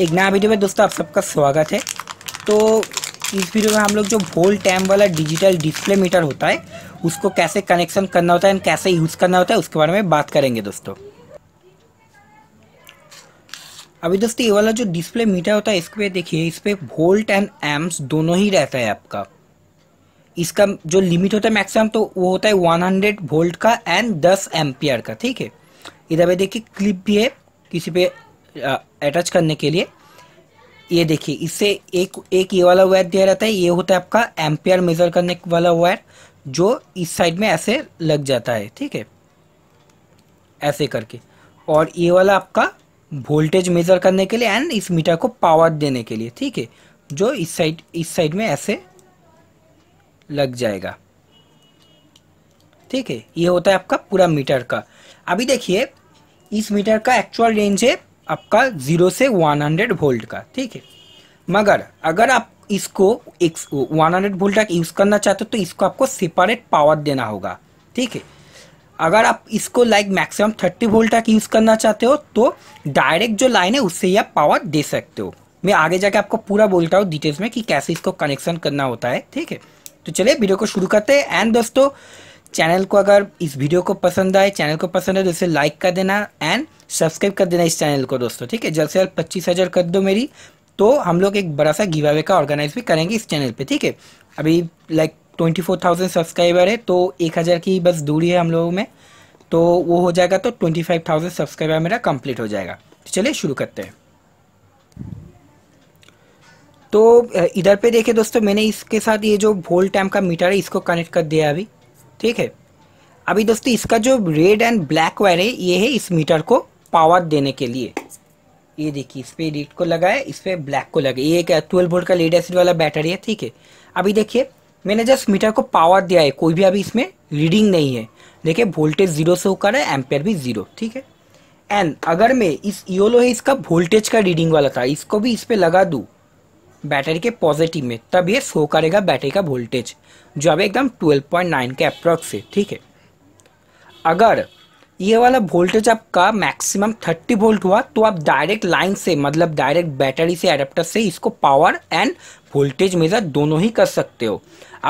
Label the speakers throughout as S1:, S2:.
S1: एक नया वीडियो में दोस्तों आप सबका स्वागत है तो इस वीडियो में हम लोग जो वोल टैम वाला डिजिटल डिस्प्ले मीटर होता है उसको कैसे कनेक्शन करना होता है एंड कैसे यूज़ करना होता है उसके बारे में बात करेंगे दोस्तों अभी दोस्तों ये वाला जो डिस्प्ले मीटर होता है इस पर देखिए इस पर वोल्ट एंड एम्स दोनों ही रहता है आपका इसका जो लिमिट होता है मैक्सिमम तो वो होता है 100 वोल्ट का एंड 10 एम्पियर का ठीक है इधर पे देखिए क्लिप भी है किसी पे अटैच करने के लिए ये देखिए इससे एक एक ये वाला वायर दिया रहता है ये होता है आपका एम्पियर मेजर करने वाला वायर जो इस साइड में ऐसे लग जाता है ठीक है ऐसे करके और ये वाला आपका वोल्टेज मेजर करने के लिए एंड इस मीटर को पावर देने के लिए ठीक है जो इस साइड इस साइड में ऐसे लग जाएगा ठीक है ये होता है आपका पूरा मीटर का अभी देखिए इस मीटर का एक्चुअल रेंज है आपका ज़ीरो से वन हंड्रेड वोल्ट का ठीक है मगर अगर आप इसको एक हंड्रेड वोल्ट का यूज़ करना चाहते हो तो इसको आपको सेपरेट पावर देना होगा ठीक है अगर आप इसको लाइक मैक्सिमम थर्टी वोल्ट का यूज़ करना चाहते हो तो डायरेक्ट जो लाइन है उससे ही आप पावर दे सकते हो मैं आगे जाके आपको पूरा बोलता हूँ डिटेल्स में कि कैसे इसको कनेक्शन करना होता है ठीक है तो चलिए वीडियो को शुरू करते हैं एंड दोस्तों चैनल को अगर इस वीडियो को पसंद आए चैनल को पसंद आए तो इसे लाइक कर देना एंड सब्सक्राइब कर देना इस चैनल को दोस्तों ठीक है जल्द से जल्द पच्चीस हज़ार कर दो मेरी तो हम लोग एक बड़ा सा गिवावे का ऑर्गेनाइज भी करेंगे इस चैनल पे ठीक है अभी like twenty four thousand subscriber है तो एक हज़ार की बस दूरी है हम लोगों में तो वो हो जाएगा तो ट्वेंटी फाइव थाउजेंड सब्सक्राइबर मेरा कम्प्लीट हो जाएगा तो चलिए शुरू करते हैं तो इधर पे देखे दोस्तों मैंने इसके साथ ये जो वोल्ट टैम का मीटर है इसको कनेक्ट कर दिया अभी ठीक है अभी दोस्तों इसका जो रेड एंड ब्लैक वायर है ये है इस मीटर को पावर देने के लिए ये देखिए इस पर रेड को लगाया इस पर ब्लैक को लगा ये एक ट्वेल्व वोल्ट का लेड एसिड वाला बैटरी है ठीक है अभी देखिए मैंने जस्ट मीटर को पावर दिया है कोई भी अभी इसमें रीडिंग नहीं है देखिए वोल्टेज जीरो से होकर है एम्पेयर भी जीरो ठीक है एंड अगर मैं इस योलो है इसका वोल्टेज का रीडिंग वाला था इसको भी इस पर लगा दूँ बैटरी के पॉजिटिव में तब ये शो करेगा बैटरी का वोल्टेज जो अब एकदम 12.9 के अप्रॉक्स है ठीक है अगर ये वाला वोल्टेज आपका मैक्सिमम 30 वोल्ट हुआ तो आप डायरेक्ट लाइन से मतलब डायरेक्ट बैटरी से एडेप्टर से इसको पावर एंड वोल्टेज मेज़र दोनों ही कर सकते हो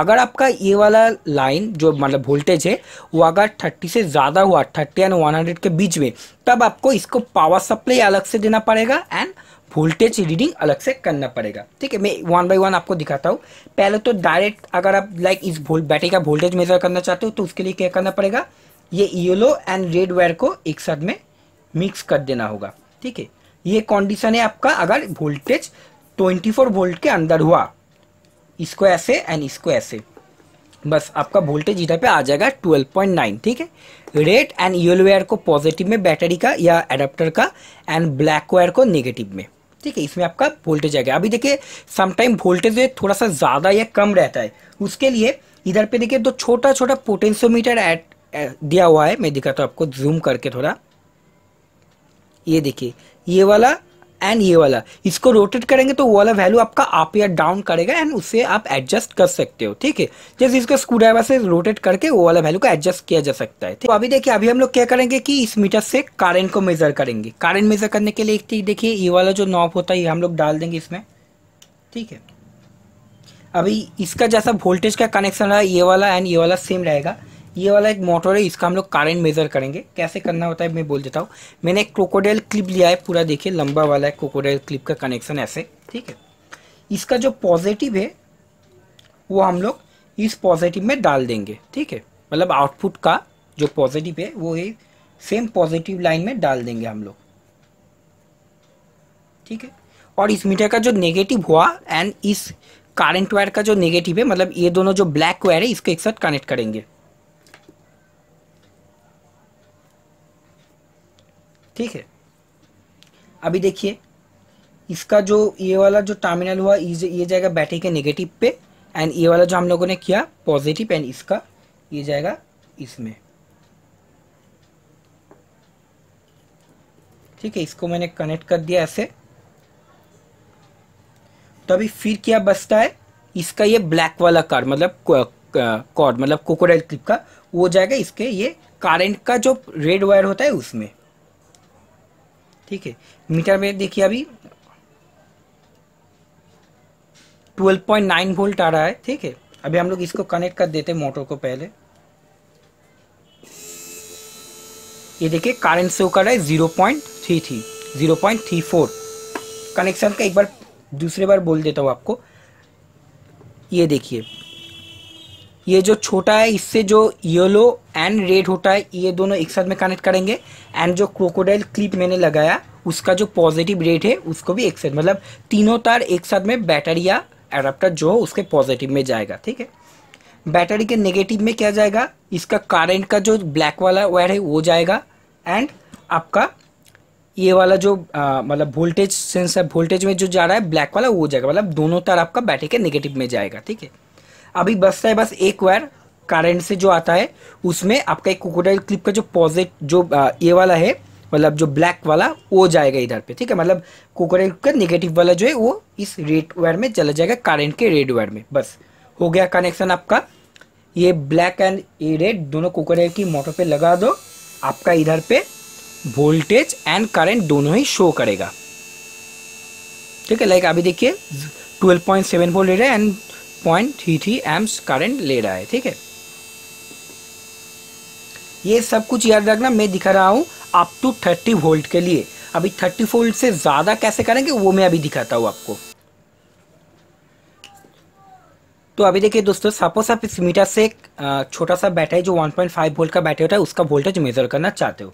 S1: अगर आपका ये वाला लाइन जो मतलब वोल्टेज है वो अगर 30 से ज़्यादा हुआ 30 एंड 100 के बीच में तब आपको इसको पावर सप्लाई अलग से देना पड़ेगा एंड वोल्टेज रीडिंग अलग से करना पड़ेगा ठीक है मैं वन बाई वन आपको दिखाता हूँ पहले तो डायरेक्ट अगर आप लाइक इस वोल्ट बैटरी का वोल्टेज मेजर करना चाहते हो तो उसके लिए क्या करना पड़ेगा ये येलो एंड रेड वायर को एक साथ में मिक्स कर देना होगा ठीक है ये कंडीशन है आपका अगर वोल्टेज 24 वोल्ट के अंदर हुआ इसको ऐसे एंड इसको ऐसे बस आपका वोल्टेज इधर पे आ जाएगा 12.9 ठीक है रेड एंड येलो वायर को पॉजिटिव में बैटरी का या एडाप्टर का एंड ब्लैक वायर को नेगेटिव में ठीक है इसमें आपका वोल्टेज आ गया अभी देखिए समटाइम वोल्टेज थोड़ा सा ज़्यादा या कम रहता है उसके लिए इधर पे देखिए दो छोटा छोटा पोटेंशियोमीटर ऐड दिया हुआ है मैं दिखाता हूँ आपको जूम करके थोड़ा ये देखिए ये वाला एंड ये वाला इसको रोटेट करेंगे तो वो वाला वैल्यू आपका अप या डाउन करेगा एंड उससे आप एडजस्ट कर सकते हो ठीक है जैसे इसको स्क्रू ड्राइवर से रोटेट करके वो वाला वैल्यू को एडजस्ट किया जा सकता है तो अभी देखिए अभी हम लोग क्या करेंगे कि इस मीटर से करंट को मेजर करेंगे करंट मेजर करने के लिए एक चीज देखिए ये वाला जो नॉप होता है ये हम लोग डाल देंगे इसमें ठीक है अभी इसका जैसा वोल्टेज का कनेक्शन रहा ये वाला एंड ये वाला सेम रहेगा ये वाला एक मोटर है इसका हम लोग करंट मेज़र करेंगे कैसे करना होता है मैं बोल देता हूँ मैंने एक क्रोकोडाइल क्लिप लिया है पूरा देखिए लंबा वाला है क्रोकोडाइल क्लिप का कनेक्शन ऐसे ठीक है इसका जो पॉजिटिव है वो हम लोग इस पॉजिटिव में डाल देंगे ठीक है मतलब आउटपुट का जो पॉजिटिव है वो है सेम पॉजिटिव लाइन में डाल देंगे हम लोग ठीक है और इस मीटर का जो नेगेटिव हुआ एंड इस करंट वायर का जो नेगेटिव है मतलब ये दोनों जो ब्लैक वायर है इसको एक साथ कनेक्ट करेंगे ठीक है अभी देखिए इसका जो ये वाला जो टर्मिनल हुआ ये जाएगा बैटरी के नेगेटिव पे एंड ये वाला जो हम लोगों ने किया पॉजिटिव एंड इसका ये जाएगा इसमें ठीक है इसको मैंने कनेक्ट कर दिया ऐसे तो अभी फिर क्या बचता है इसका ये ब्लैक वाला कार्ड मतलब कॉर्ड मतलब कोकोडाइल क्लिप का वो जाएगा इसके ये करंट का जो रेड वायर होता है उसमें ठीक है मीटर में देखिए अभी 12.9 वोल्ट आ रहा है ठीक है अभी हम लोग इसको कनेक्ट कर देते हैं मोटर को पहले ये देखिए करंट शो कर रहा है zero point three three zero point three four connection का एक बार दूसरे बार बोल देता हूँ आपको ये देखिए ये जो छोटा है इससे जो येलो एंड रेड होता है ये दोनों एक साथ में कनेक्ट करेंगे एंड जो क्रोकोडाइल क्लिप मैंने लगाया उसका जो पॉजिटिव रेड है उसको भी एक साथ मतलब तीनों तार एक साथ में बैटरी या एडाप्टर जो हो उसके पॉजिटिव में जाएगा ठीक है बैटरी के नेगेटिव में क्या जाएगा इसका करंट का जो ब्लैक वाला वायर है वो जाएगा एंड आपका ये वाला जो मतलब वोल्टेज सेंसर वोल्टेज में जो जा रहा है ब्लैक वाला वो जाएगा मतलब दोनों तार आपका बैटरी के नेगेटिव में जाएगा ठीक है अभी बसता है बस एक वायर करंट से जो आता है उसमें आपका एक कोकोडाइल क्लिप का जो पॉजिट जो ये वाला है मतलब जो ब्लैक वाला वो जाएगा इधर पे ठीक है मतलब कोकोडाइल का नेगेटिव वाला जो है वो इस रेड वायर में चला जाएगा करंट के रेड वायर में बस हो गया कनेक्शन आपका ये ब्लैक एंड ये रेड दोनों कोकोडाइल की मोटर पे लगा दो आपका इधर पे वोल्टेज एंड करेंट दोनों ही शो करेगा ठीक है लाइक अभी देखिए 12.7 वोल्ट रेड है and point three three amps current ले रहा है ठीक है ये सब कुछ याद रखना मैं दिखा रहा हूँ अप टू थर्टी वोल्ट के लिए अभी थर्टी वोल्ट से ज़्यादा कैसे करेंगे वो मैं अभी दिखाता हूँ आपको तो अभी देखिए दोस्तों सपोज आप इस मीटर से एक छोटा सा बैटरी जो 1.5 वोल्ट का बैटरी होता है उसका वोल्टेज मेजर करना चाहते हो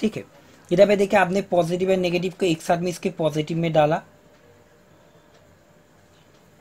S1: ठीक है इधर पे देखिए आपने पॉजिटिव एंड नेगेटिव को एक साथ में इसके पॉजिटिव में डाला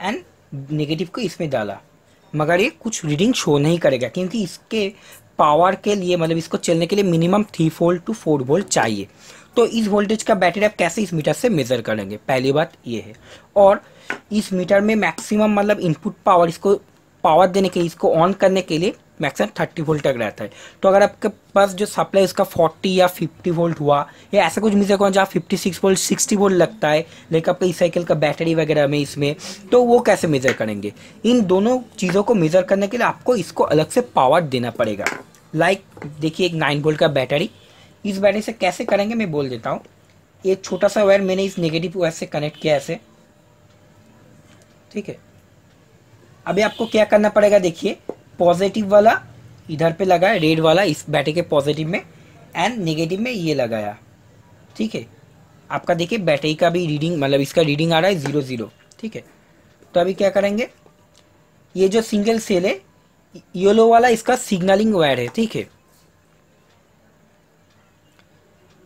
S1: एंड नेगेटिव को इसमें डाला मगर ये कुछ रीडिंग शो नहीं करेगा क्योंकि इसके पावर के लिए मतलब इसको चलने के लिए minimum three volt to four volt चाहिए तो इस वोल्टेज का बैटरी आप कैसे इस मीटर से मेज़र करेंगे पहली बात ये है और इस मीटर में मैक्सिमम मतलब इनपुट पावर इसको पावर देने के लिए इसको ऑन करने के लिए मैक्सिमम थर्टी वोल्ट तक रहता है तो अगर आपके पास जो सप्लाई उसका फोर्टी या फिफ्टी वोल्ट हुआ या ऐसा कुछ सकता है जहाँ fifty six volt sixty volt लगता है लाइक आपका इस साइकिल का बैटरी वगैरह में इसमें तो वो कैसे मेज़र करेंगे इन दोनों चीज़ों को मेज़र करने के लिए आपको इसको अलग से पावर देना पड़ेगा लाइक देखिए एक नाइन वोल्ट का बैटरी इस बैटरी से कैसे करेंगे मैं बोल देता हूँ एक छोटा सा वायर मैंने इस नेगेटिव वायर से कनेक्ट किया ऐसे ठीक है अभी आपको क्या करना पड़ेगा देखिए पॉजिटिव वाला इधर पे लगाया रेड वाला इस बैटे के पॉजिटिव में एंड नेगेटिव में ये लगाया ठीक है आपका देखिए बैटरी का भी रीडिंग मतलब इसका रीडिंग आ रहा है ज़ीरो ज़ीरो ठीक है तो अभी क्या करेंगे ये जो सिंगल सेल है येलो वाला इसका सिग्नलिंग वायर है ठीक है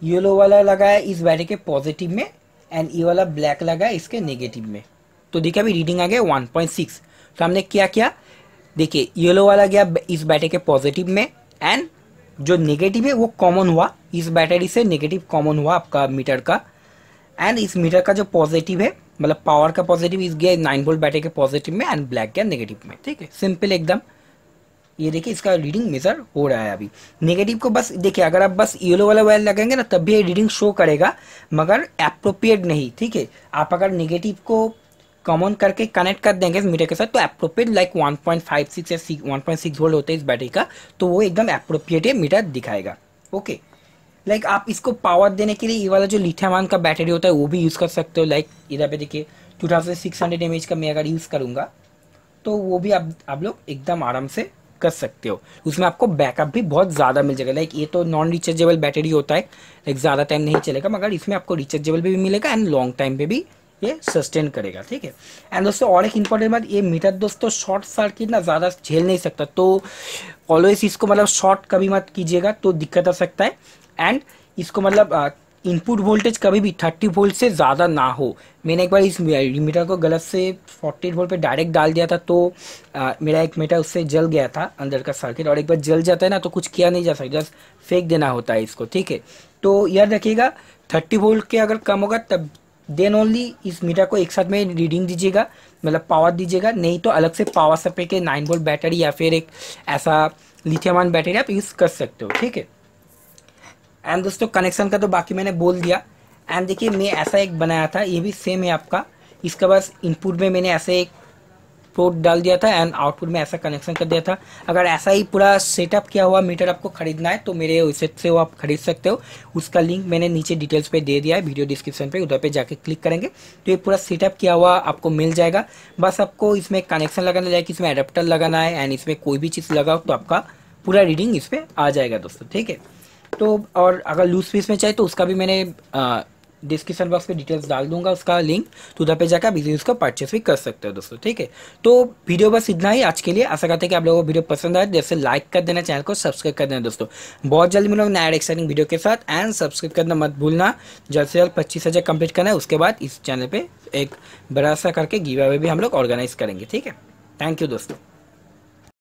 S1: येलो वाला लगाया इस बैटरी के पॉजिटिव में एंड ये वाला ब्लैक लगाया इसके नेगेटिव में तो देखिए अभी रीडिंग आ गया 1.6 तो हमने क्या किया देखिए येलो वाला गया इस बैटरी के पॉजिटिव में एंड जो नेगेटिव है वो कॉमन हुआ इस बैटरी से नेगेटिव कॉमन हुआ आपका मीटर का एंड इस मीटर का जो पॉजिटिव है मतलब पावर का पॉजिटिव इस गया नाइन वोल्ट बैटरी के पॉजिटिव में एंड ब्लैक गया नेगेटिव में ठीक है सिंपल एकदम ये देखिए इसका रीडिंग मेजर हो रहा है अभी नेगेटिव को बस देखिए अगर आप बस येलो वाला वायर लगाएंगे ना तब भी ये रीडिंग शो करेगा मगर अप्रोप्रिएट नहीं ठीक है आप अगर नेगेटिव को कॉमन करके कनेक्ट कर देंगे इस मीटर के साथ तो अप्रोप्रिएट लाइक 1.56 या 1.6 वोल्ट होता है इस बैटरी का तो वो एकदम अप्रोप्रिएट ये मीटर दिखाएगा ओके लाइक आप इसको पावर देने के लिए ये वाला जो लिथियम का बैटरी होता है वो भी यूज़ कर सकते हो लाइक इधर पे देखिए two thousand six hundred M H का मैं अगर यूज़ करूँगा तो वो भी आप आप लोग एकदम आराम से कर सकते हो उसमें आपको बैकअप भी बहुत ज़्यादा मिल जाएगा लाइक ये तो नॉन रिचार्जेबल बैटरी होता है लाइक ज़्यादा टाइम नहीं चलेगा मगर इसमें आपको रिचार्जेबल भी, मिलेगा एंड लॉन्ग टाइम पर भी ये सस्टेन करेगा ठीक है एंड दोस्तों और एक इम्पॉर्टेंट बात ये मीटर दोस्तों शॉर्ट सर्किट ना ज़्यादा झेल नहीं सकता तो ऑलवेज इसको मतलब शॉर्ट कभी मत कीजिएगा तो दिक्कत आ सकता है एंड इसको मतलब इनपुट वोल्टेज कभी भी थर्टी वोल्ट से ज़्यादा ना हो मैंने एक बार इस मीटर को गलत से फोर्टी वोल्ट पे डायरेक्ट डाल दिया था तो आ, मेरा एक मीटर उससे जल गया था अंदर का सर्किट और एक बार जल जाता है ना तो कुछ किया नहीं जा सकता जस्ट फेंक देना होता है इसको ठीक है तो याद रखिएगा थर्टी वोल्ट के अगर कम होगा तब देन ओनली इस मीटर को एक साथ में रीडिंग दीजिएगा मतलब पावर दीजिएगा नहीं तो अलग से पावर सप्लाई के नाइन वोल्ट बैटरी या फिर एक ऐसा लिथियमान बैटरी आप यूज़ कर सकते हो ठीक है एंड दोस्तों कनेक्शन का तो बाकी मैंने बोल दिया एंड देखिए मैं ऐसा एक बनाया था ये भी सेम है आपका इसके बाद इनपुट में मैंने ऐसे एक पोर्ट डाल दिया था एंड आउटपुट में ऐसा कनेक्शन कर दिया था अगर ऐसा ही पूरा सेटअप किया हुआ मीटर आपको खरीदना है तो मेरे वेबसाइट से वो आप खरीद सकते हो उसका लिंक मैंने नीचे डिटेल्स पे दे दिया है वीडियो डिस्क्रिप्शन पे उधर पे जाके क्लिक करेंगे तो ये पूरा सेटअप किया हुआ आपको मिल जाएगा बस आपको इसमें कनेक्शन लगाना जाएगा इसमें अडेप्टर लगाना है एंड इसमें कोई भी चीज़ लगाओ तो आपका पूरा रीडिंग इस पर आ जाएगा दोस्तों ठीक है तो और अगर लूज पीस में चाहिए तो उसका भी मैंने डिस्क्रिप्शन बॉक्स में डिटेल्स डाल दूंगा उसका लिंक तो उधर पे जाकर आप इजी उसको परचेस भी कर सकते हो दोस्तों ठीक है तो वीडियो बस इतना ही आज के लिए आशा करते हैं कि आप लोगों को वीडियो पसंद आए जैसे लाइक कर देना चैनल को सब्सक्राइब कर देना दोस्तों बहुत जल्दी मिलोग नया एक्साइटिंग वीडियो के साथ एंड सब्सक्राइब करना मत भूलना जल्द से जल्द पच्चीस हज़ार कंप्लीट करना है उसके बाद इस चैनल पर एक बड़ा सा करके गीवा भी हम लोग ऑर्गेनाइज करेंगे ठीक है थैंक यू दोस्तों